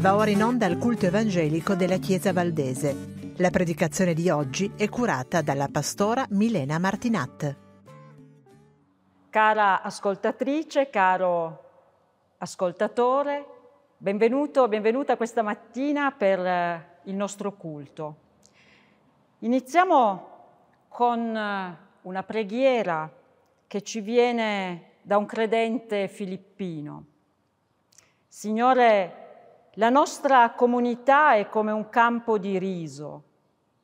Va ora in onda il culto evangelico della Chiesa Valdese. La predicazione di oggi è curata dalla pastora Milena Martinat. Cara ascoltatrice, caro ascoltatore, benvenuto, benvenuta questa mattina per eh, il nostro culto. Iniziamo con eh, una preghiera che ci viene da un credente filippino. Signore, la nostra comunità è come un campo di riso.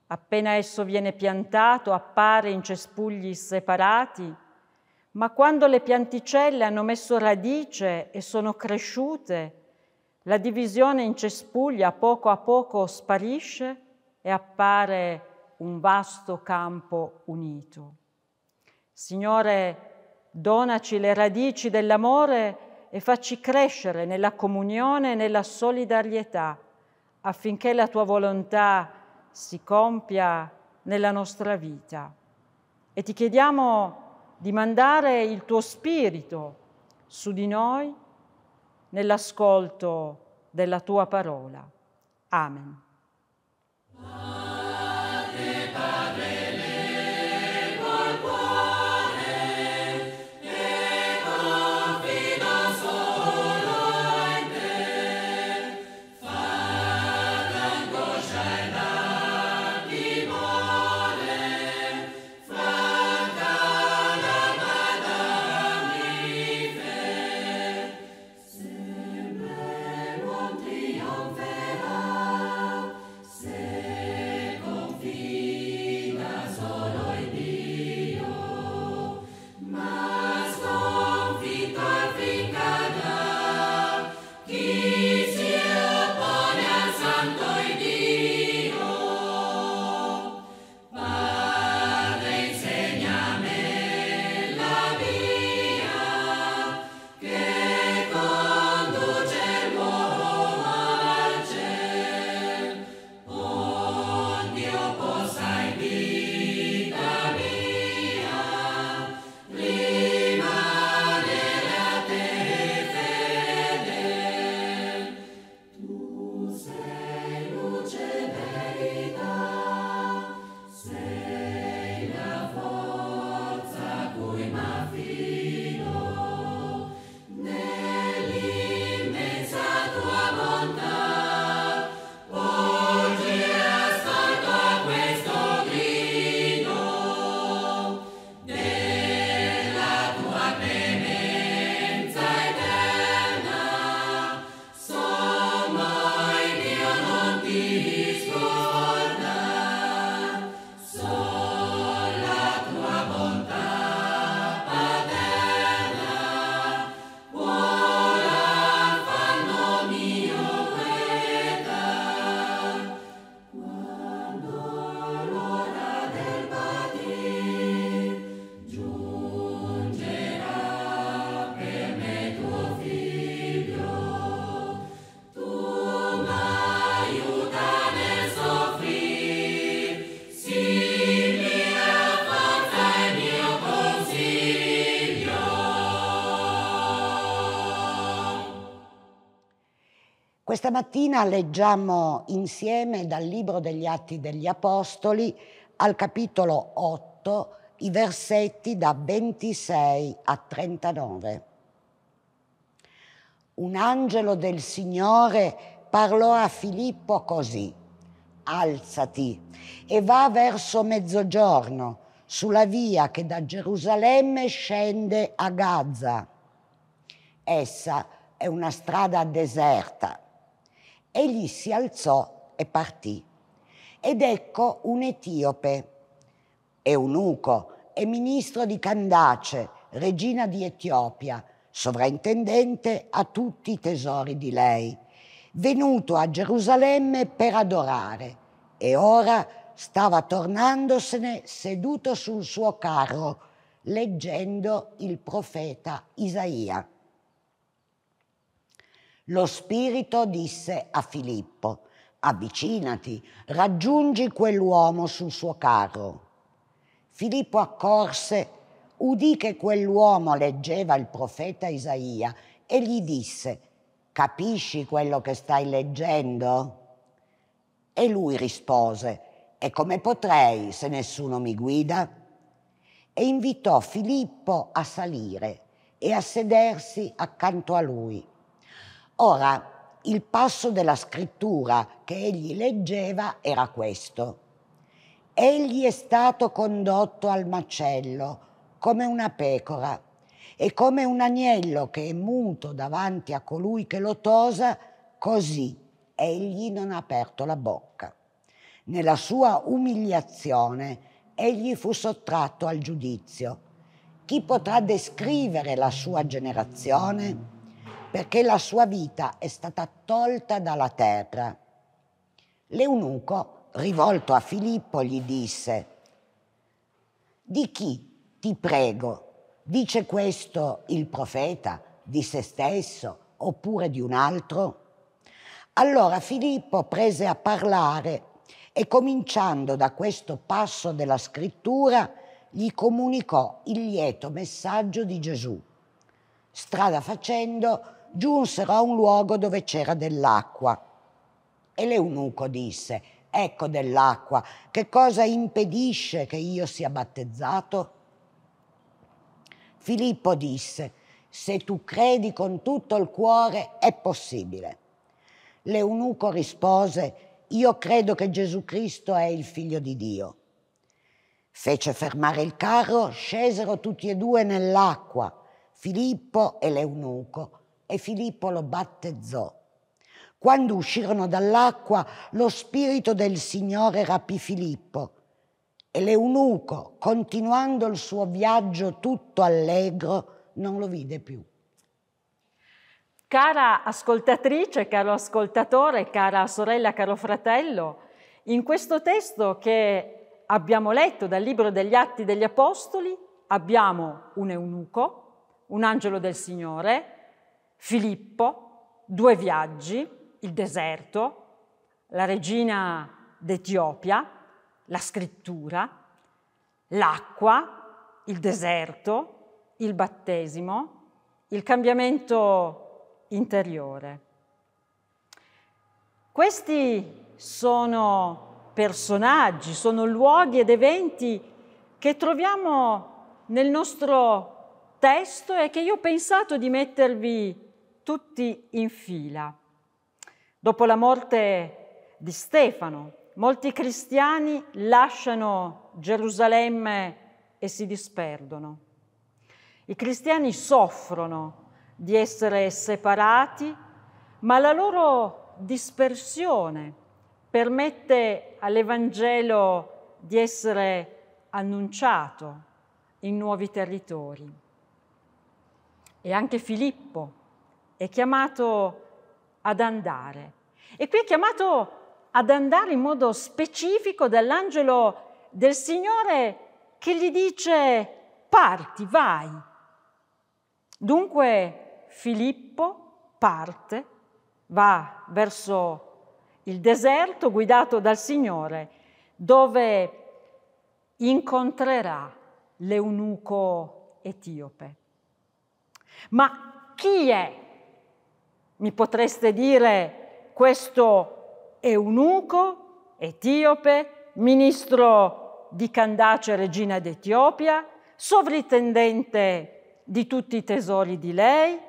Appena esso viene piantato appare in cespugli separati, ma quando le pianticelle hanno messo radice e sono cresciute, la divisione in cespuglia poco a poco sparisce e appare un vasto campo unito. Signore, donaci le radici dell'amore e facci crescere nella comunione e nella solidarietà, affinché la tua volontà si compia nella nostra vita. E ti chiediamo di mandare il tuo spirito su di noi nell'ascolto della tua parola. Amen. Questa mattina leggiamo insieme dal libro degli Atti degli Apostoli al capitolo 8 i versetti da 26 a 39. Un angelo del Signore parlò a Filippo così, alzati e va verso mezzogiorno sulla via che da Gerusalemme scende a Gaza. Essa è una strada deserta egli si alzò e partì. Ed ecco un etiope, eunuco e ministro di Candace, regina di Etiopia, sovrintendente a tutti i tesori di lei, venuto a Gerusalemme per adorare e ora stava tornandosene seduto sul suo carro leggendo il profeta Isaia. Lo Spirito disse a Filippo, avvicinati, raggiungi quell'uomo sul suo carro. Filippo accorse, udì che quell'uomo leggeva il profeta Isaia e gli disse, capisci quello che stai leggendo? E lui rispose, e come potrei se nessuno mi guida? E invitò Filippo a salire e a sedersi accanto a lui. Ora, il passo della scrittura che egli leggeva era questo. Egli è stato condotto al macello come una pecora e come un agnello che è muto davanti a colui che lo tosa, così egli non ha aperto la bocca. Nella sua umiliazione egli fu sottratto al giudizio. Chi potrà descrivere la sua generazione? perché la sua vita è stata tolta dalla terra. L'eunuco, rivolto a Filippo, gli disse, di chi, ti prego, dice questo il profeta, di se stesso oppure di un altro? Allora Filippo prese a parlare e cominciando da questo passo della scrittura gli comunicò il lieto messaggio di Gesù. Strada facendo giunsero a un luogo dove c'era dell'acqua. E l'eunuco disse, ecco dell'acqua, che cosa impedisce che io sia battezzato? Filippo disse, se tu credi con tutto il cuore è possibile. L'eunuco rispose, io credo che Gesù Cristo è il figlio di Dio. Fece fermare il carro, scesero tutti e due nell'acqua, Filippo e l'eunuco, e Filippo lo battezzò. Quando uscirono dall'acqua, lo spirito del Signore rapì Filippo e l'eunuco, continuando il suo viaggio tutto allegro, non lo vide più. Cara ascoltatrice, caro ascoltatore, cara sorella, caro fratello, in questo testo che abbiamo letto dal libro degli Atti degli Apostoli abbiamo un eunuco, un angelo del Signore, Filippo, due viaggi, il deserto, la regina d'Etiopia, la scrittura, l'acqua, il deserto, il battesimo, il cambiamento interiore. Questi sono personaggi, sono luoghi ed eventi che troviamo nel nostro testo e che io ho pensato di mettervi tutti in fila. Dopo la morte di Stefano, molti cristiani lasciano Gerusalemme e si disperdono. I cristiani soffrono di essere separati, ma la loro dispersione permette all'Evangelo di essere annunciato in nuovi territori. E anche Filippo è chiamato ad andare. E qui è chiamato ad andare in modo specifico dall'angelo del Signore che gli dice parti, vai. Dunque Filippo parte, va verso il deserto guidato dal Signore, dove incontrerà l'eunuco etiope. Ma chi è mi potreste dire questo eunuco, etiope, ministro di Candace, regina d'Etiopia, sovrintendente di tutti i tesori di lei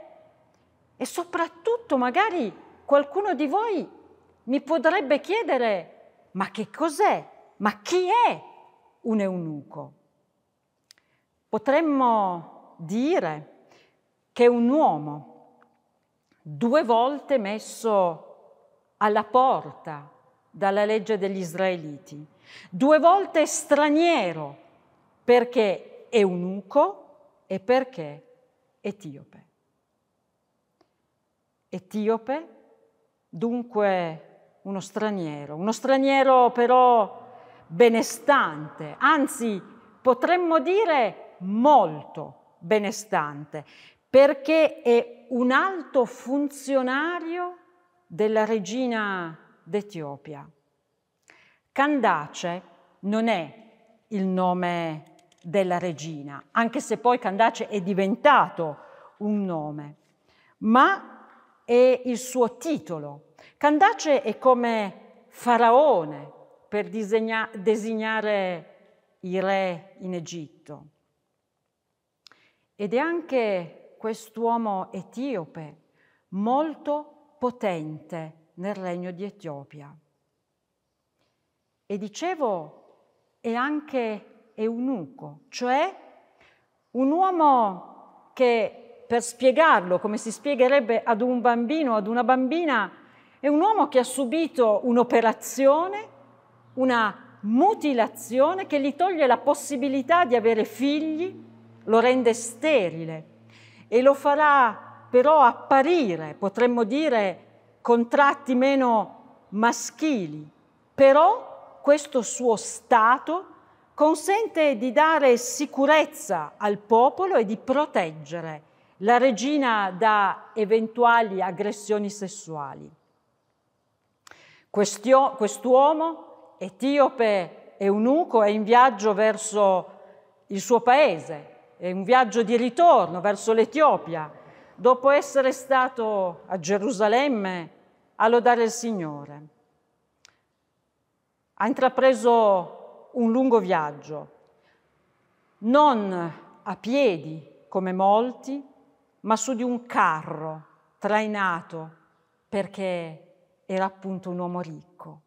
e soprattutto magari qualcuno di voi mi potrebbe chiedere ma che cos'è, ma chi è un eunuco? Potremmo dire che un uomo due volte messo alla porta dalla legge degli israeliti, due volte straniero perché eunuco e perché etiope. Etiope, dunque uno straniero, uno straniero però benestante, anzi potremmo dire molto benestante, perché è un alto funzionario della regina d'Etiopia. Candace non è il nome della regina, anche se poi Candace è diventato un nome, ma è il suo titolo. Candace è come faraone per disegna- designare i re in Egitto ed è anche quest'uomo etiope, molto potente nel regno di Etiopia. E dicevo, è anche eunuco, cioè un uomo che, per spiegarlo come si spiegherebbe ad un bambino o ad una bambina, è un uomo che ha subito un'operazione, una mutilazione che gli toglie la possibilità di avere figli, lo rende sterile e lo farà però apparire, potremmo dire, con tratti meno maschili, però questo suo stato consente di dare sicurezza al popolo e di proteggere la regina da eventuali aggressioni sessuali. Quest'uomo, etiope eunuco, è in viaggio verso il suo paese, un viaggio di ritorno verso l'Etiopia, dopo essere stato a Gerusalemme a lodare il Signore. Ha intrapreso un lungo viaggio, non a piedi come molti, ma su di un carro trainato perché era appunto un uomo ricco.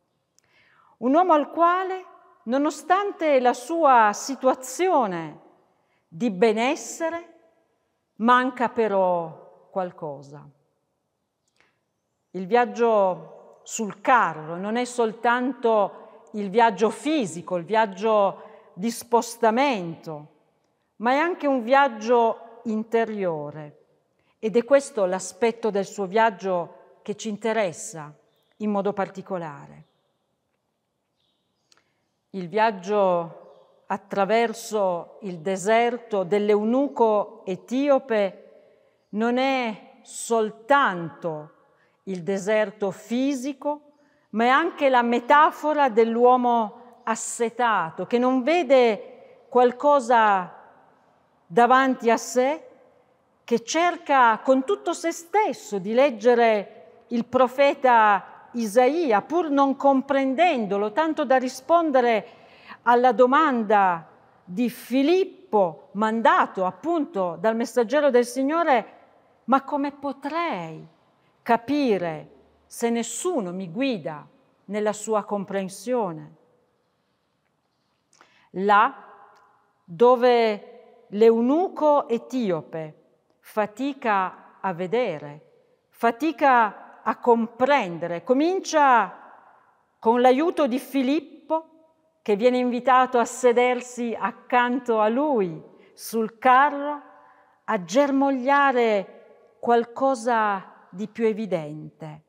Un uomo al quale, nonostante la sua situazione di benessere, manca però qualcosa. Il viaggio sul carro non è soltanto il viaggio fisico, il viaggio di spostamento, ma è anche un viaggio interiore ed è questo l'aspetto del suo viaggio che ci interessa in modo particolare. Il viaggio attraverso il deserto dell'eunuco etiope non è soltanto il deserto fisico, ma è anche la metafora dell'uomo assetato che non vede qualcosa davanti a sé, che cerca con tutto se stesso di leggere il profeta Isaia, pur non comprendendolo, tanto da rispondere alla domanda di Filippo, mandato appunto dal messaggero del Signore, ma come potrei capire se nessuno mi guida nella sua comprensione? Là dove l'eunuco etiope fatica a vedere, fatica a comprendere, comincia con l'aiuto di Filippo che viene invitato a sedersi accanto a lui sul carro, a germogliare qualcosa di più evidente.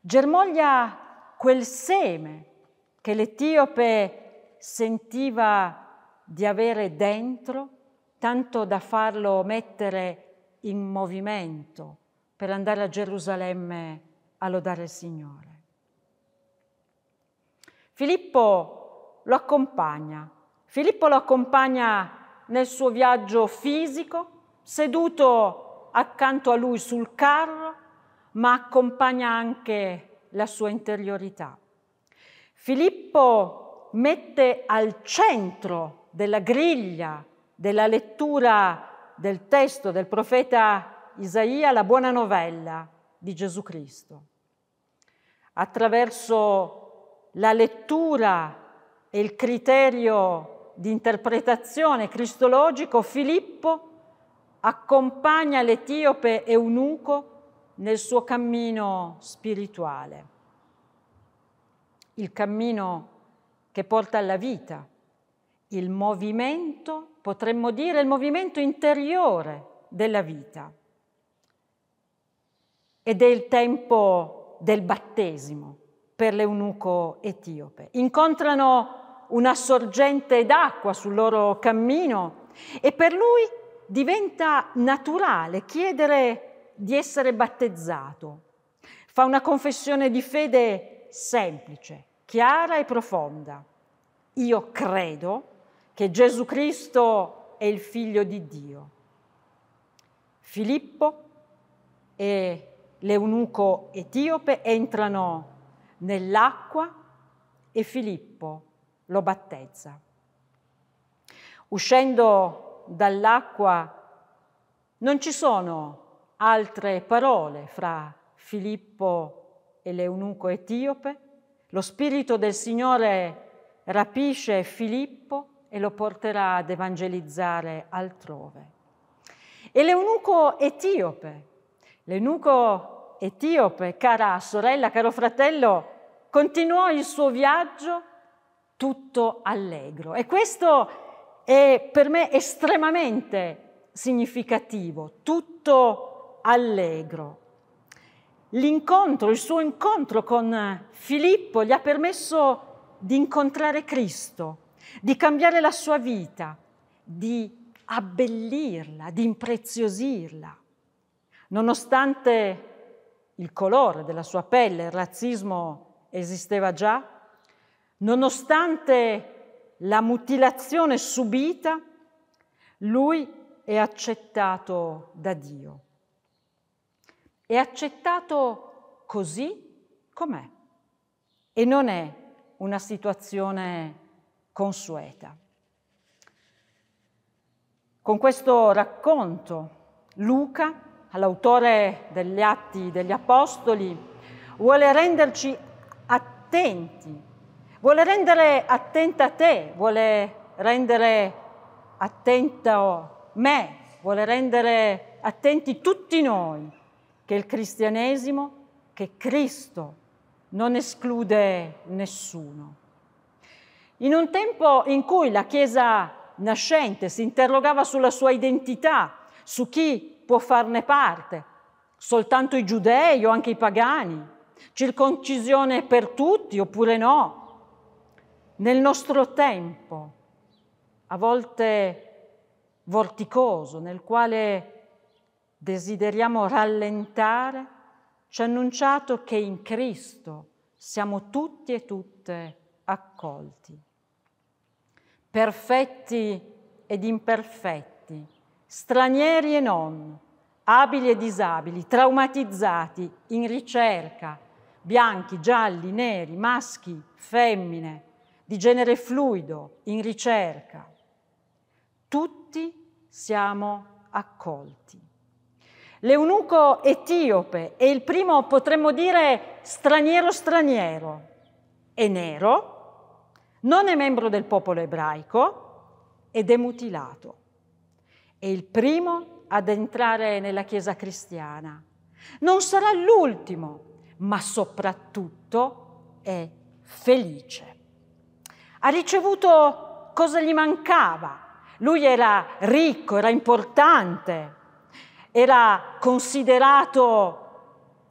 Germoglia quel seme che l'Etiope sentiva di avere dentro, tanto da farlo mettere in movimento per andare a Gerusalemme a lodare il Signore. Filippo lo accompagna. Filippo lo accompagna nel suo viaggio fisico, seduto accanto a lui sul carro, ma accompagna anche la sua interiorità. Filippo mette al centro della griglia della lettura del testo del profeta Isaia la buona novella di Gesù Cristo. Attraverso la lettura e il criterio di interpretazione cristologico, Filippo accompagna l'etiope eunuco nel suo cammino spirituale, il cammino che porta alla vita, il movimento, potremmo dire, il movimento interiore della vita. Ed è il tempo del battesimo per l'eunuco etiope. Incontrano una sorgente d'acqua sul loro cammino e per lui diventa naturale chiedere di essere battezzato. Fa una confessione di fede semplice, chiara e profonda. Io credo che Gesù Cristo è il figlio di Dio. Filippo e l'eunuco etiope entrano nell'acqua e Filippo lo battezza. Uscendo dall'acqua non ci sono altre parole fra Filippo e l'eunuco etiope. Lo Spirito del Signore rapisce Filippo e lo porterà ad evangelizzare altrove. E l'eunuco etiope, l'eunuco etiope, cara sorella, caro fratello, continuò il suo viaggio tutto allegro. E questo è per me estremamente significativo, tutto allegro. L'incontro, il suo incontro con Filippo gli ha permesso di incontrare Cristo, di cambiare la sua vita, di abbellirla, di impreziosirla. Nonostante il colore della sua pelle, il razzismo esisteva già, nonostante la mutilazione subita, lui è accettato da Dio. È accettato così com'è e non è una situazione consueta. Con questo racconto Luca all'autore degli Atti degli Apostoli, vuole renderci attenti, vuole rendere attenta te, vuole rendere attento me, vuole rendere attenti tutti noi che il cristianesimo, che Cristo non esclude nessuno. In un tempo in cui la Chiesa nascente si interrogava sulla sua identità, su chi può farne parte, soltanto i giudei o anche i pagani, circoncisione per tutti oppure no. Nel nostro tempo, a volte vorticoso, nel quale desideriamo rallentare, ci ha annunciato che in Cristo siamo tutti e tutte accolti, perfetti ed imperfetti stranieri e non, abili e disabili, traumatizzati, in ricerca, bianchi, gialli, neri, maschi, femmine, di genere fluido, in ricerca. Tutti siamo accolti. L'eunuco etiope è il primo, potremmo dire, straniero straniero. È nero, non è membro del popolo ebraico ed è mutilato. È il primo ad entrare nella Chiesa cristiana. Non sarà l'ultimo, ma soprattutto è felice. Ha ricevuto cosa gli mancava. Lui era ricco, era importante, era considerato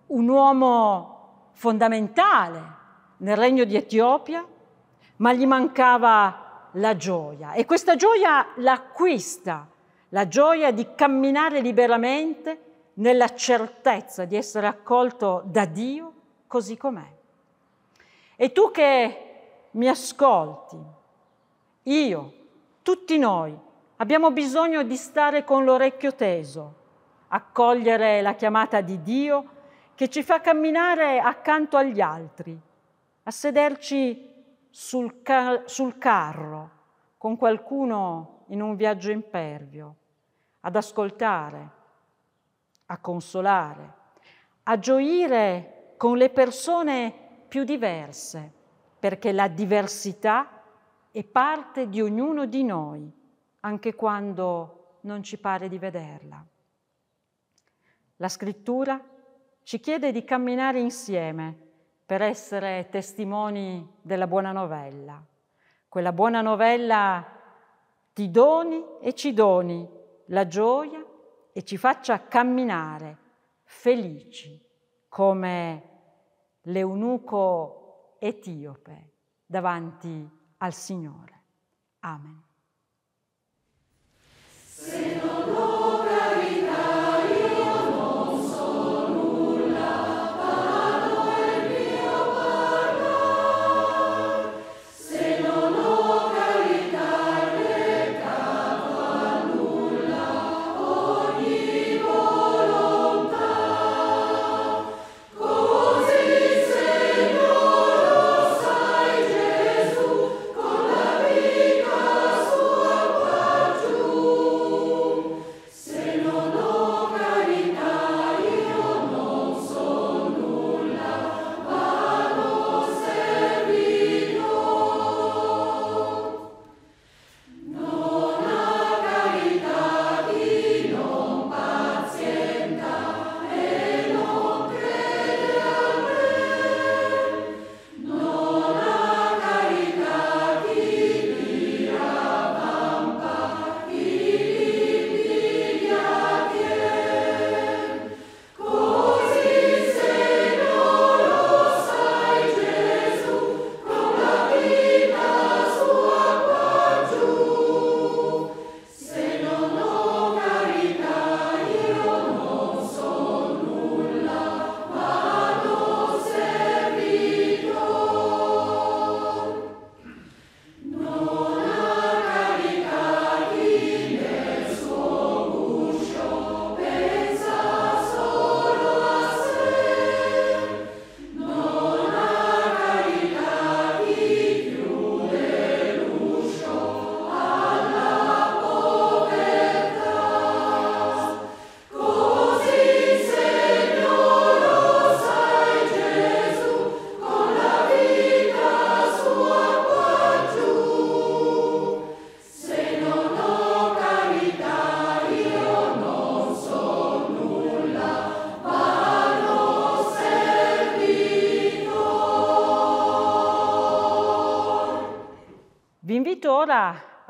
un uomo fondamentale nel regno di Etiopia, ma gli mancava la gioia e questa gioia l'acquista la gioia di camminare liberamente nella certezza di essere accolto da Dio così com'è. E tu che mi ascolti, io, tutti noi, abbiamo bisogno di stare con l'orecchio teso, accogliere la chiamata di Dio che ci fa camminare accanto agli altri, a sederci sul, car- sul carro con qualcuno in un viaggio impervio, ad ascoltare, a consolare, a gioire con le persone più diverse, perché la diversità è parte di ognuno di noi, anche quando non ci pare di vederla. La scrittura ci chiede di camminare insieme per essere testimoni della buona novella, quella buona novella ti doni e ci doni la gioia e ci faccia camminare felici come l'eunuco etiope davanti al Signore. Amen.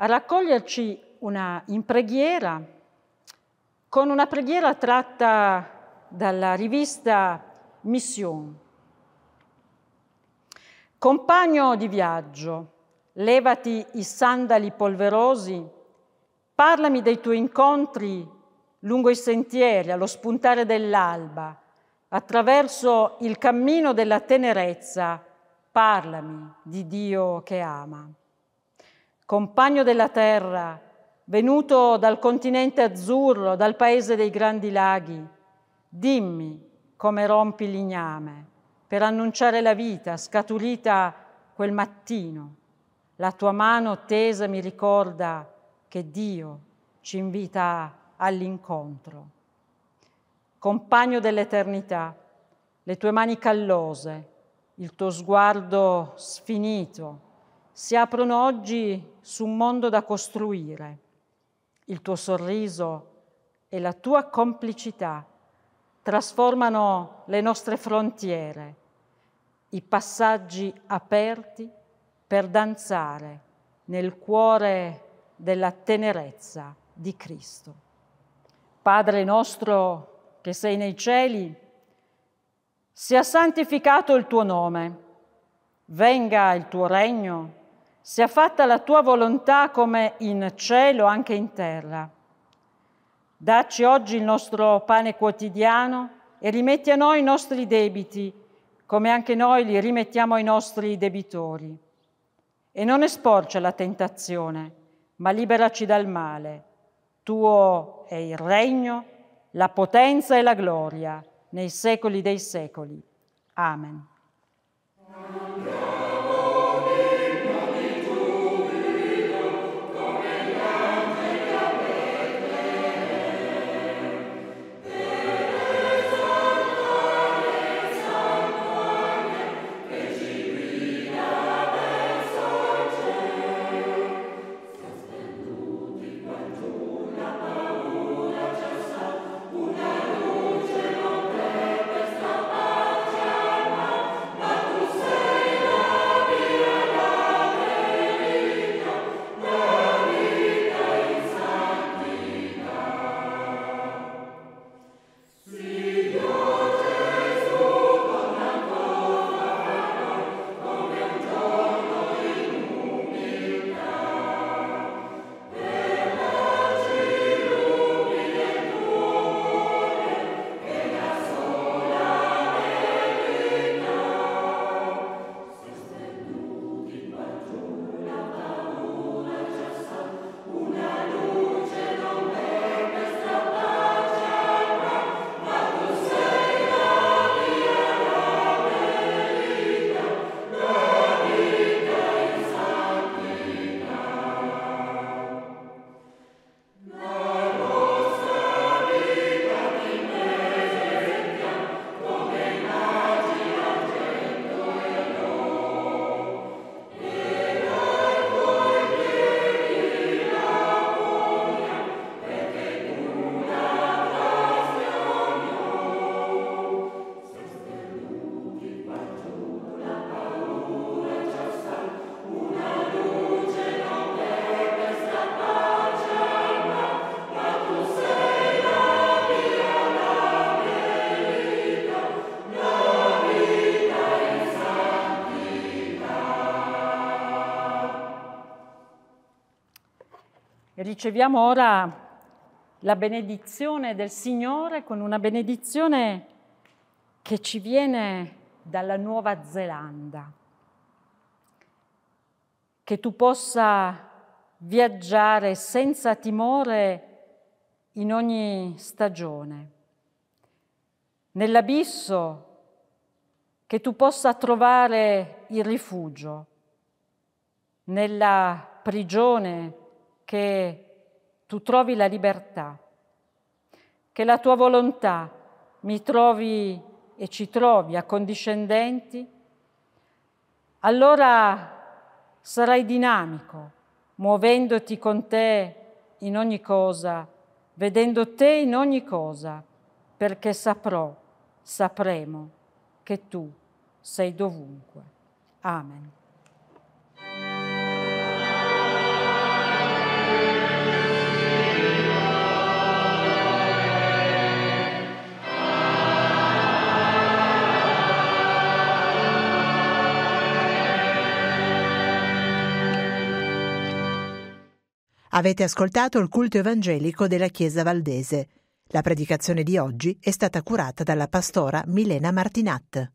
raccoglierci una, in preghiera con una preghiera tratta dalla rivista Mission. Compagno di viaggio, levati i sandali polverosi, parlami dei tuoi incontri lungo i sentieri allo spuntare dell'alba, attraverso il cammino della tenerezza, parlami di Dio che ama compagno della terra, venuto dal continente azzurro, dal paese dei grandi laghi, dimmi come rompi l'igname per annunciare la vita scaturita quel mattino. La tua mano tesa mi ricorda che Dio ci invita all'incontro. Compagno dell'eternità, le tue mani callose, il tuo sguardo sfinito si aprono oggi su un mondo da costruire. Il tuo sorriso e la tua complicità trasformano le nostre frontiere, i passaggi aperti per danzare nel cuore della tenerezza di Cristo. Padre nostro che sei nei cieli, sia santificato il tuo nome, venga il tuo regno sia fatta la tua volontà come in cielo anche in terra. Dacci oggi il nostro pane quotidiano e rimetti a noi i nostri debiti, come anche noi li rimettiamo ai nostri debitori. E non esporci alla tentazione, ma liberaci dal male. Tuo è il regno, la potenza e la gloria, nei secoli dei secoli. Amen. Amen. riceviamo ora la benedizione del Signore con una benedizione che ci viene dalla Nuova Zelanda. Che tu possa viaggiare senza timore in ogni stagione. Nell'abisso che tu possa trovare il rifugio, nella prigione che tu trovi la libertà, che la tua volontà mi trovi e ci trovi accondiscendenti, allora sarai dinamico, muovendoti con te in ogni cosa, vedendo te in ogni cosa, perché saprò, sapremo che tu sei dovunque. Amen. Avete ascoltato il culto evangelico della Chiesa Valdese. La predicazione di oggi è stata curata dalla pastora Milena Martinat.